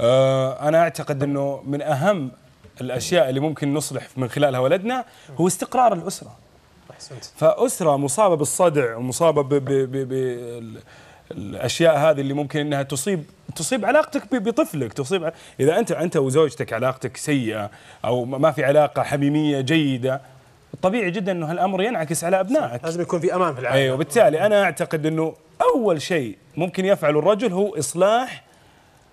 آه، انا اعتقد انه من اهم الاشياء اللي ممكن نصلح من خلالها ولدنا هو استقرار الاسره احسنت فاسره مصابه بالصدع ومصابه بالاشياء هذه اللي ممكن انها تصيب تصيب علاقتك بطفلك تصيب اذا انت انت وزوجتك علاقتك سيئه او ما في علاقه حميميه جيده طبيعي جدا انه هالامر ينعكس على ابنائك لازم يكون في امان في العائله ايوه وبالتالي انا اعتقد انه اول شيء ممكن يفعله الرجل هو اصلاح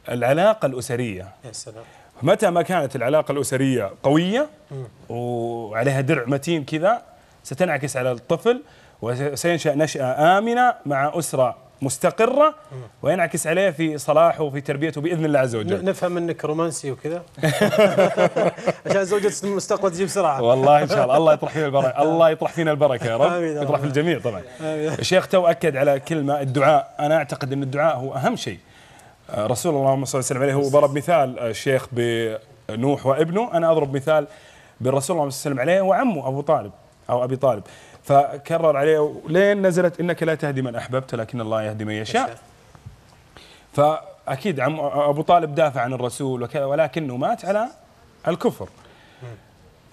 العلاقة الأسرية يا سلام متى ما كانت العلاقة الأسرية قوية وعليها درع متين كذا ستنعكس على الطفل وسينشأ نشأة آمنة مع أسرة مستقرة وينعكس عليه في صلاحه وفي تربيته بإذن الله عز وجل نفهم أنك رومانسي وكذا عشان زوجة المستقبل تجي بسرعة والله إن شاء الله الله يطرح فينا البركة نعم. الله يطرح فينا البركة يا رب يطرح في الجميع طبعا الشيخ تو أكد على كلمة الدعاء أنا أعتقد أن الدعاء هو أهم شيء آه، رسول الله صلى الله عليه وسلم عليه هو ضرب مثال الشيخ آه، بنوح وابنه انا اضرب مثال بالرسول الله صلى الله عليه وسلم عليه وعمه ابو طالب او ابي طالب فكرر عليه لين نزلت انك لا تهدي من احببت لكن الله يهدي من يشاء فاكيد عم آه، ابو طالب دافع عن الرسول وكذا ولكنه مات على الكفر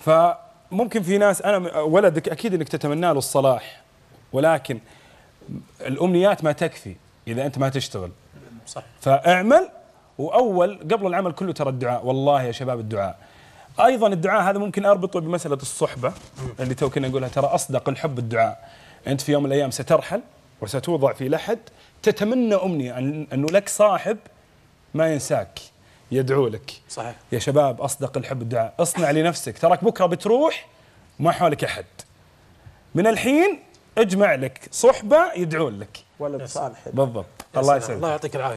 فممكن في ناس انا ولدك اكيد انك تتمنى له الصلاح ولكن الامنيات ما تكفي اذا انت ما تشتغل صح. فاعمل واول قبل العمل كله ترى الدعاء والله يا شباب الدعاء ايضا الدعاء هذا ممكن اربطه بمساله الصحبه اللي تو كنا نقولها ترى اصدق الحب الدعاء انت في يوم من الايام سترحل وستوضع في لحد تتمنى امنيه انه لك صاحب ما ينساك يدعو لك صحيح يا شباب اصدق الحب الدعاء اصنع لنفسك تراك بكره بتروح ما حولك احد من الحين اجمع لك صحبه يدعون لك ولد صالح بالضبط الله يسلمك الله يعطيك العافيه